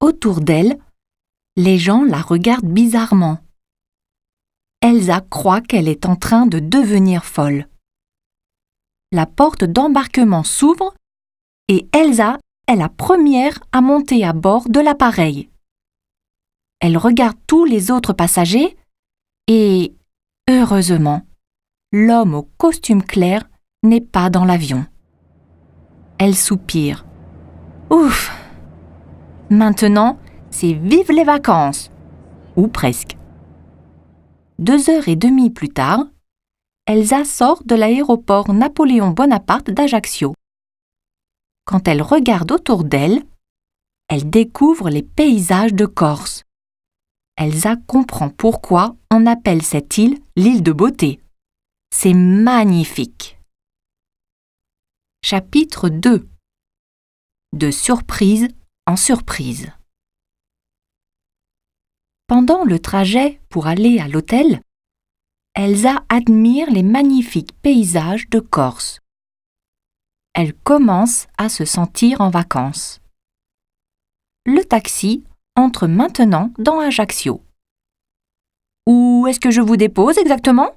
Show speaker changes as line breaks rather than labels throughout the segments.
Autour d'elle, les gens la regardent bizarrement. Elsa croit qu'elle est en train de devenir folle. La porte d'embarquement s'ouvre et Elsa est la première à monter à bord de l'appareil. Elle regarde tous les autres passagers et, heureusement, l'homme au costume clair n'est pas dans l'avion. Elle soupire. Ouf Maintenant, c'est vive les vacances Ou presque. Deux heures et demie plus tard, Elsa sort de l'aéroport Napoléon Bonaparte d'Ajaccio. Quand elle regarde autour d'elle, elle découvre les paysages de Corse. Elsa comprend pourquoi on appelle cette île l'île de beauté. C'est magnifique. Chapitre 2 De surprise en surprise. Pendant le trajet pour aller à l'hôtel, Elsa admire les magnifiques paysages de Corse. Elle commence à se sentir en vacances. Le taxi entre maintenant dans Ajaccio. Où est-ce que je vous dépose exactement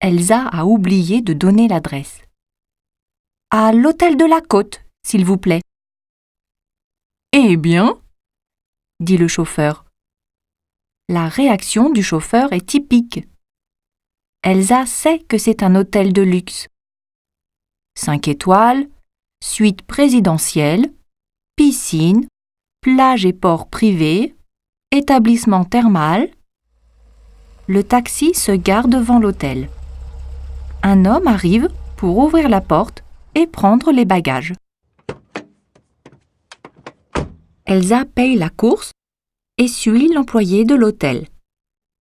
Elsa a oublié de donner l'adresse. À l'hôtel de la côte, s'il vous plaît. Eh bien dit le chauffeur. La réaction du chauffeur est typique. Elsa sait que c'est un hôtel de luxe. Cinq étoiles, suite présidentielle, piscine, plage et port privé, établissement thermal. Le taxi se gare devant l'hôtel. Un homme arrive pour ouvrir la porte et prendre les bagages. Elsa paye la course et suit l'employé de l'hôtel.